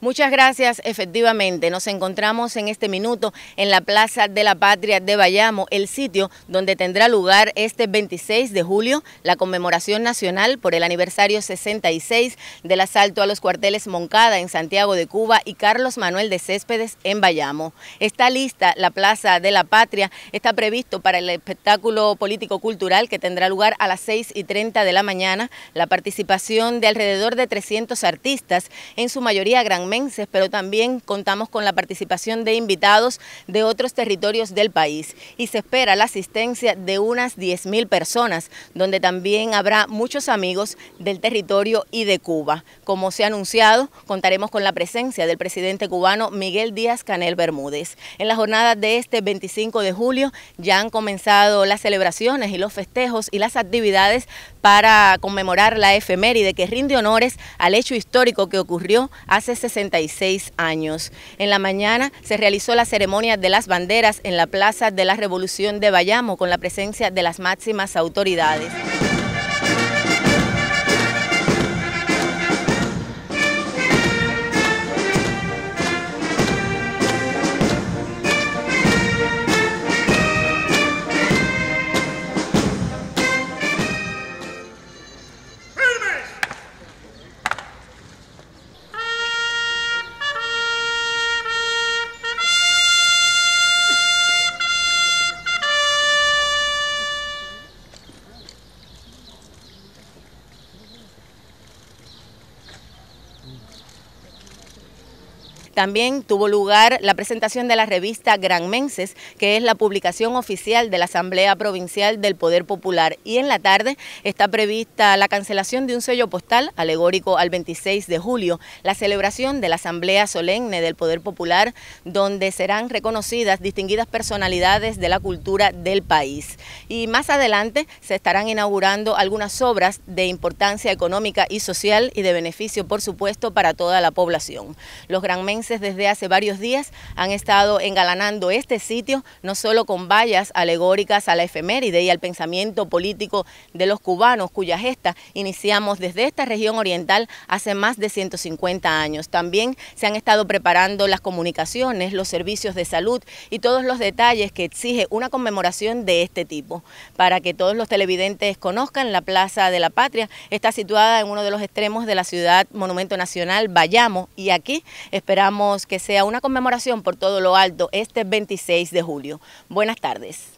Muchas gracias, efectivamente. Nos encontramos en este minuto en la Plaza de la Patria de Bayamo, el sitio donde tendrá lugar este 26 de julio la conmemoración nacional por el aniversario 66 del asalto a los cuarteles Moncada en Santiago de Cuba y Carlos Manuel de Céspedes en Bayamo. Está lista la Plaza de la Patria, está previsto para el espectáculo político-cultural que tendrá lugar a las 6 y 30 de la mañana, la participación de alrededor de 300 artistas, en su mayoría gran pero también contamos con la participación de invitados de otros territorios del país y se espera la asistencia de unas 10.000 personas, donde también habrá muchos amigos del territorio y de Cuba. Como se ha anunciado, contaremos con la presencia del presidente cubano Miguel Díaz Canel Bermúdez. En la jornada de este 25 de julio ya han comenzado las celebraciones y los festejos y las actividades para conmemorar la efeméride que rinde honores al hecho histórico que ocurrió hace 60 66 años. En la mañana se realizó la ceremonia de las banderas en la Plaza de la Revolución de Bayamo con la presencia de las máximas autoridades. También tuvo lugar la presentación de la revista Gran Menses, que es la publicación oficial de la Asamblea Provincial del Poder Popular. Y en la tarde está prevista la cancelación de un sello postal alegórico al 26 de julio, la celebración de la Asamblea Solemne del Poder Popular, donde serán reconocidas distinguidas personalidades de la cultura del país. Y más adelante se estarán inaugurando algunas obras de importancia económica y social y de beneficio, por supuesto, para toda la población. Los desde hace varios días han estado engalanando este sitio, no solo con vallas alegóricas a la efeméride y al pensamiento político de los cubanos, cuya gesta iniciamos desde esta región oriental hace más de 150 años. También se han estado preparando las comunicaciones, los servicios de salud y todos los detalles que exige una conmemoración de este tipo. Para que todos los televidentes conozcan, la Plaza de la Patria está situada en uno de los extremos de la ciudad Monumento Nacional Bayamo y aquí esperamos que sea una conmemoración por todo lo alto este 26 de julio. Buenas tardes.